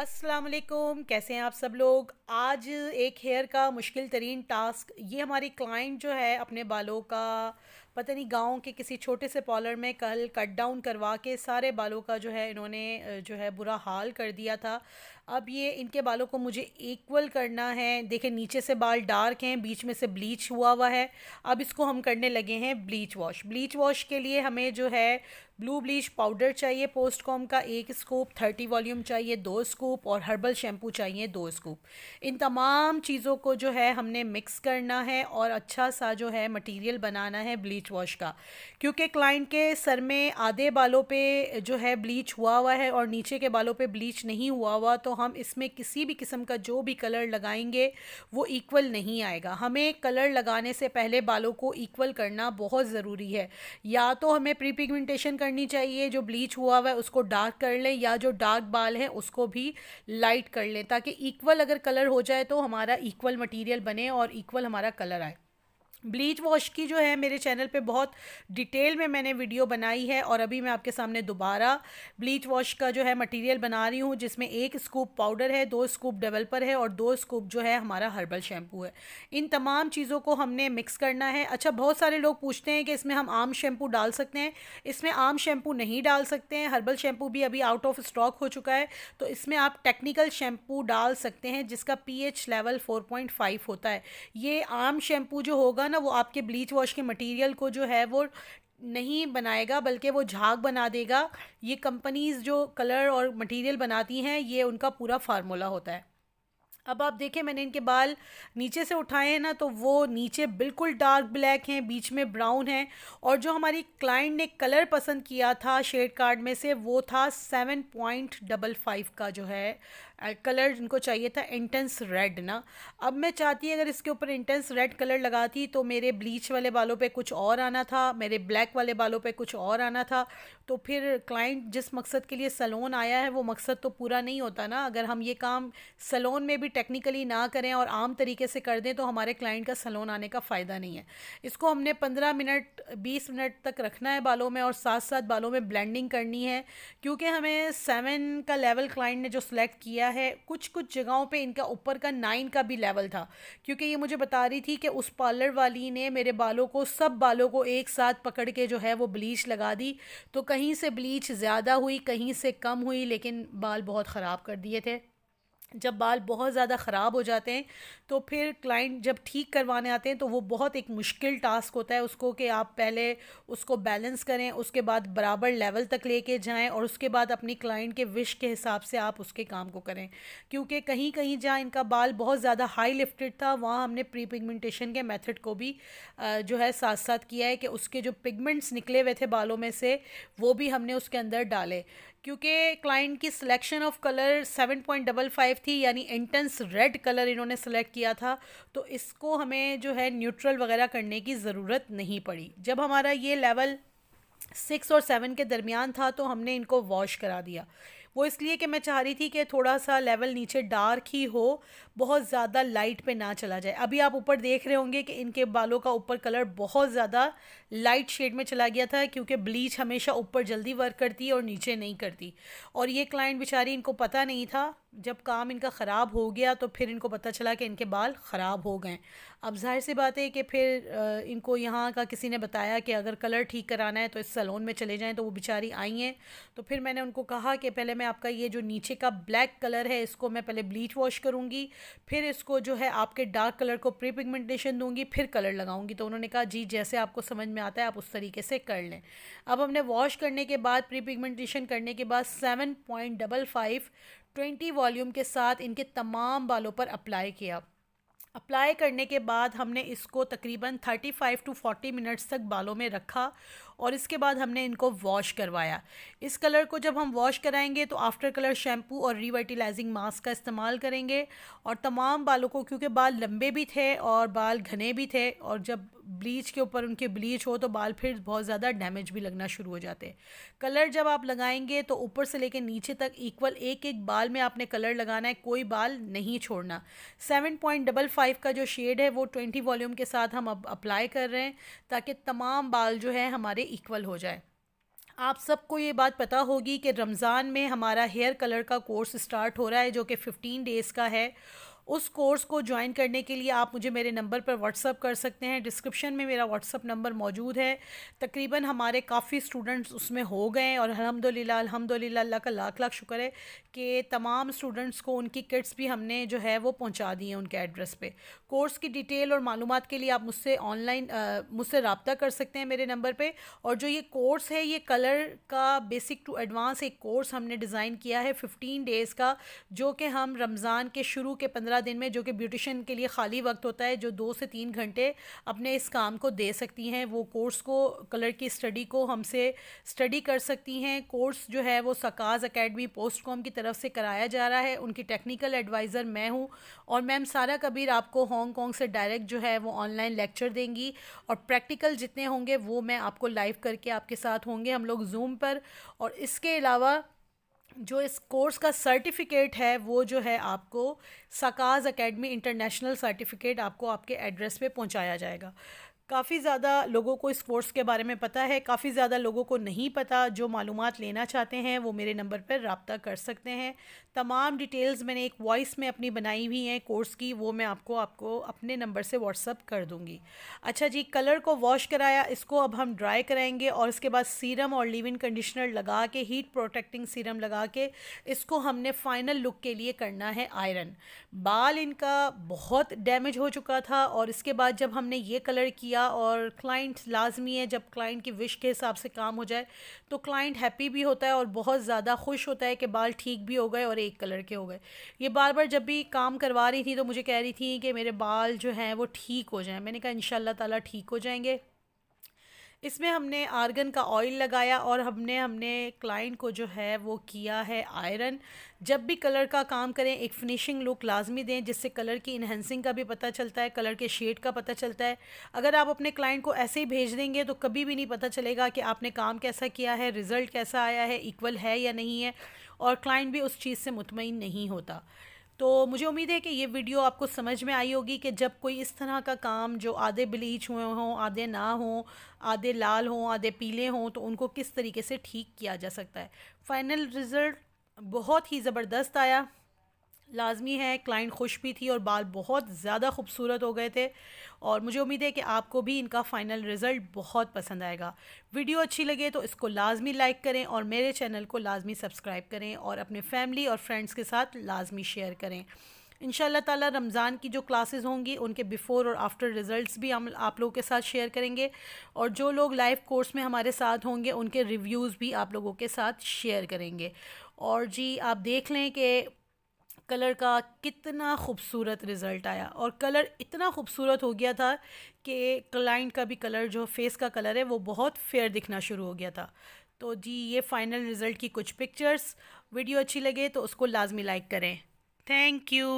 अस्सलाम वालेकुम कैसे हैं आप सब लोग आज एक हेयर का मुश्किल तरीन टास्क ये हमारी क्लाइंट जो है अपने बालों का पता नहीं गांव के किसी छोटे से पॉलर में कल कट डाउन करवा के सारे बालों का जो है इन्होंने जो है बुरा हाल कर दिया था अब ये इनके बालों को मुझे इक्वल करना है देखें नीचे से बाल डार्क हैं बीच में से ब्लीच हुआ हुआ है अब इसको हम करने लगे हैं ब्लीच वॉश ब्लीच वॉश के लिए हमें जो है ब्लू ब्लीच पाउडर चाहिए पोस्ट कॉम का एक स्कूप थर्टी वॉल्यूम चाहिए दो स्कूप और हर्बल शैम्पू चाहिए दो स्कूप इन तमाम चीज़ों को जो है हमने मिक्स करना है और अच्छा सा जो है मटेरियल बनाना है ब्लीच वॉश का क्योंकि क्लाइंट के सर में आधे बालों पे जो है ब्लीच हुआ हुआ है और नीचे के बालों पे ब्लीच नहीं हुआ हुआ तो हम इसमें किसी भी किस्म का जो भी कलर लगाएंगे वो इक्वल नहीं आएगा हमें कलर लगाने से पहले बालों को इक्वल करना बहुत ज़रूरी है या तो हमें प्री पिगमेंटेशन करनी चाहिए जो ब्लीच हुआ हुआ है उसको डार्क कर लें या जो डार्क बाल हैं उसको भी लाइट कर लें ताकि इक्वल अगर कलर हो जाए तो हमारा इक्वल मटीरियल बने और इक्वल हमारा कलर आए ब्लीच वॉश की जो है मेरे चैनल पे बहुत डिटेल में मैंने वीडियो बनाई है और अभी मैं आपके सामने दोबारा ब्लीच वॉश का जो है मटेरियल बना रही हूँ जिसमें एक स्कूप पाउडर है दो स्कूप डेवलपर है और दो स्कूप जो है हमारा हर्बल शैम्पू है इन तमाम चीज़ों को हमने मिक्स करना है अच्छा बहुत सारे लोग पूछते हैं कि इसमें हम आम शैम्पू डाल सकते हैं इसमें आम शैम्पू नहीं डाल सकते हैं हर्बल शैम्पू भी अभी आउट ऑफ स्टॉक हो चुका है तो इसमें आप टेक्निकल शैम्पू डाल सकते हैं जिसका पी लेवल फोर होता है ये आम शैम्पू जो होगा ना वो आपके ब्लीच वॉश के मटेरियल को जो है वो नहीं बनाएगा बल्कि वो झाग बना देगा ये कंपनीज़ जो कलर और मटेरियल बनाती हैं ये उनका पूरा फार्मूला होता है अब आप देखें मैंने इनके बाल नीचे से उठाए हैं ना तो वो नीचे बिल्कुल डार्क ब्लैक हैं बीच में ब्राउन हैं और जो हमारी क्लाइंट ने कलर पसंद किया था शेड कार्ड में से वो था सेवन पॉइंट डबल फाइव का जो है कलर इनको चाहिए था इंटेंस रेड ना अब मैं चाहती अगर इसके ऊपर इंटेंस रेड कलर लगाती तो मेरे ब्लीच वाले बालों पे कुछ और आना था मेरे ब्लैक वाले बालों पे कुछ और आना था तो फिर क्लाइंट जिस मकसद के लिए सलोन आया है वो मकसद तो पूरा नहीं होता ना अगर हम ये काम सलोन में भी टेक्निकली ना करें और आम तरीके से कर दें तो हमारे क्लाइंट का सलोन आने का फ़ायदा नहीं है इसको हमने पंद्रह मिनट बीस मिनट तक रखना है बालों में और साथ साथ बालों में ब्लेंडिंग करनी है क्योंकि हमें सेवन का लेवल क्लाइंट ने जो सिलेक्ट किया है कुछ कुछ जगहों पे इनका ऊपर का नाइन का भी लेवल था क्योंकि ये मुझे बता रही थी कि उस पार्लर वाली ने मेरे बालों को सब बालों को एक साथ पकड़ के जो है वो ब्लीच लगा दी तो कहीं से ब्लीच ज़्यादा हुई कहीं से कम हुई लेकिन बाल बहुत ख़राब कर दिए थे जब बाल बहुत ज़्यादा ख़राब हो जाते हैं तो फिर क्लाइंट जब ठीक करवाने आते हैं तो वो बहुत एक मुश्किल टास्क होता है उसको कि आप पहले उसको बैलेंस करें उसके बाद बराबर लेवल तक लेके जाएं और उसके बाद अपनी क्लाइंट के विश के हिसाब से आप उसके काम को करें क्योंकि कहीं कहीं जहाँ इनका बाल बहुत ज़्यादा हाई लिफ्टेड था वहाँ हमने प्री पिगमेंटेशन के मेथड को भी जो है साथ साथ किया है कि उसके जो पिगमेंट्स निकले हुए थे बालों में से वो भी हमने उसके अंदर डाले क्योंकि क्लाइंट की selection of colour seven point double five थी यानी इंटेंस रेड कलर इन्होंने सेलेक्ट किया था तो इसको हमें जो है न्यूट्रल वगैरह करने की ज़रूरत नहीं पड़ी जब हमारा ये लेवल सिक्स और सेवन के दरमियान था तो हमने इनको वॉश करा दिया वो इसलिए कि मैं चाह रही थी कि थोड़ा सा लेवल नीचे डार्क ही हो बहुत ज़्यादा लाइट पे ना चला जाए अभी आप ऊपर देख रहे होंगे कि इनके बालों का ऊपर कलर बहुत ज़्यादा लाइट शेड में चला गया था क्योंकि ब्लीच हमेशा ऊपर जल्दी वर्क करती है और नीचे नहीं करती और ये क्लाइंट बेचारी इनको पता नहीं था जब काम इनका ख़राब हो गया तो फिर इनको पता चला कि इनके बाल ख़राब हो गए अब जाहिर सी बात है कि फिर इनको यहाँ का किसी ने बताया कि अगर कलर ठीक कराना है तो इस सलोन में चले जाएं तो वो बेचारी आई हैं तो फिर मैंने उनको कहा कि पहले मैं आपका ये जो नीचे का ब्लैक कलर है इसको मैं पहले ब्लीच वॉश करूँगी फिर इसको जो है आपके डार्क कलर को प्री पिगमेंटेशन दूँगी फिर कलर लगाऊँगी तो उन्होंने कहा जी जैसे आपको समझ में आता है आप उस तरीके से कर लें अब हमने वॉश करने के बाद प्री पिगमेंटेशन करने के बाद seven point double five twenty volume के साथ इनके तमाम बालों पर अप्लाई किया अप्लाई करने के बाद हमने इसको तकरीबन 35 टू फोर्टी मिनट्स तक बालों में रखा और इसके बाद हमने इनको वॉश करवाया इस कलर को जब हम वॉश कराएंगे तो आफ्टर कलर शैम्पू और रिवाइटलाइजिंग मास्क का इस्तेमाल करेंगे और तमाम बालों को क्योंकि बाल लंबे भी थे और बाल घने भी थे और जब ब्लीच के ऊपर उनके ब्लीच हो तो बाल फिर बहुत ज़्यादा डैमेज भी लगना शुरू हो जाते हैं कलर जब आप लगाएंगे तो ऊपर से लेकर नीचे तक इक्वल एक एक बाल में आपने कलर लगाना है कोई बाल नहीं छोड़ना सेवन पॉइंट डबल फाइव का जो शेड है वो ट्वेंटी वॉल्यूम के साथ हम अब अप्लाई कर रहे हैं ताकि तमाम बाल जो है हमारे इक्वल हो जाए आप सबको ये बात पता होगी कि रमज़ान में हमारा हेयर कलर का कोर्स स्टार्ट हो रहा है जो कि फ़िफ्टीन डेज़ का है उस कोर्स को ज्वाइन करने के लिए आप मुझे मेरे नंबर पर व्हाट्सअप कर सकते हैं डिस्क्रिप्शन में मेरा व्हाट्सअप नंबर मौजूद है तकरीबन हमारे काफ़ी स्टूडेंट्स उसमें हो गए हैं और अलहमदिल्ला अलहमदिल्ला अल्लाह का लाख लाख शुक्र है कि तमाम स्टूडेंट्स को उनकी किट्स भी हमने जो है वो पहुँचा दी हैं उनके एड्रेस पर कोर्स की डिटेल और मालूम के लिए आप मुझसे ऑनलाइन मुझसे रबता कर सकते हैं मेरे नंबर पर और जो ये कोर्स है ये कलर का बेसिक टू एडवांस एक कोर्स हमने डिज़ाइन किया है फिफ्टीन डेज़ का जो कि हम रमज़ान के शुरू के पंद्रह पंद्रह दिन में जो कि ब्यूटिशन के लिए खाली वक्त होता है जो दो से तीन घंटे अपने इस काम को दे सकती हैं वो कोर्स को कलर की स्टडी को हमसे स्टडी कर सकती हैं कोर्स जो है वो सकाज अकेडमी पोस्ट कॉम की तरफ से कराया जा रहा है उनकी टेक्निकल एडवाइज़र मैं हूँ और मैम सारा कबीर आपको हॉन्ग से डायरेक्ट जो है वो ऑनलाइन लेक्चर देंगी और प्रैक्टिकल जितने होंगे वो मैं आपको लाइव करके आपके साथ होंगे हम लोग जूम पर और इसके अलावा जो इस कोर्स का सर्टिफिकेट है वो जो है आपको सकाज एकेडमी इंटरनेशनल सर्टिफिकेट आपको आपके एड्रेस पे पहुंचाया जाएगा काफ़ी ज़्यादा लोगों को इस कोर्स के बारे में पता है काफ़ी ज़्यादा लोगों को नहीं पता जो मालूम लेना चाहते हैं वो मेरे नंबर पर रबता कर सकते हैं तमाम डिटेल्स मैंने एक वॉइस में अपनी बनाई हुई हैं कोर्स की वो मैं आपको आपको अपने नंबर से व्हाट्सअप कर दूँगी अच्छा जी कलर को वॉश कराया इसको अब हम ड्राई कराएंगे और इसके बाद सीरम और लिव इन कंडीशनर लगा के हीट प्रोटेक्टिंग सीरम लगा के इसको हमने फ़ाइनल लुक के लिए करना है आयरन बाल इनका बहुत डैमेज हो चुका था और इसके बाद जब हमने ये कलर किया किया और क्लाइंट लाजमी है जब क्लाइंट की विश के हिसाब से काम हो जाए तो क्लाइंट हैप्पी भी होता है और बहुत ज़्यादा खुश होता है कि बाल ठीक भी हो गए और एक कलर के हो गए ये बार बार जब भी काम करवा रही थी तो मुझे कह रही थी कि मेरे बाल जो हैं वो ठीक हो जाएँ मैंने कहा इन शाह ठीक हो जाएंगे इसमें हमने आर्गन का ऑयल लगाया और हमने हमने क्लाइंट को जो है वो किया है आयरन जब भी कलर का काम करें एक फिनिशिंग लुक लाजमी दें जिससे कलर की इन्हेंसिंग का भी पता चलता है कलर के शेड का पता चलता है अगर आप अपने क्लाइंट को ऐसे ही भेज देंगे तो कभी भी नहीं पता चलेगा कि आपने काम कैसा किया है रिज़ल्ट कैसा आया है इक्वल है या नहीं है और क्लाइंट भी उस चीज़ से मुतमिन नहीं होता तो मुझे उम्मीद है कि ये वीडियो आपको समझ में आई होगी कि जब कोई इस तरह का काम जो आधे ब्लीच हुए हों आधे ना हों आधे लाल हों आधे पीले हों तो उनको किस तरीके से ठीक किया जा सकता है फाइनल रिज़ल्ट बहुत ही ज़बरदस्त आया लाजमी है क्लाइंट खुश भी थी और बाल बहुत ज़्यादा खूबसूरत हो गए थे और मुझे उम्मीद है कि आपको भी इनका फ़ाइनल रिज़ल्ट बहुत पसंद आएगा वीडियो अच्छी लगे तो इसको लाजमी लाइक करें और मेरे चैनल को लाजमी सब्सक्राइब करें और अपने फैमिली और फ्रेंड्स के साथ लाजमी शेयर करें इन ताला रमज़ान की जो क्लासेस होंगी उनके बिफ़ोर और आफ्टर रिज़ल्ट्स भी हम आप लोगों के साथ शेयर करेंगे और जो लोग लाइव कोर्स में हमारे साथ होंगे उनके रिव्यूज़ भी आप लोगों के साथ शेयर करेंगे और जी आप देख लें कि कलर का कितना खूबसूरत रिज़ल्ट आया और कलर इतना खूबसूरत हो गया था कि क्लाइंट का भी कलर जो फेस का कलर है वो बहुत फेयर दिखना शुरू हो गया था तो जी ये फ़ाइनल रिज़ल्ट की कुछ पिक्चर्स वीडियो अच्छी लगे तो उसको लाजमी लाइक करें थैंक यू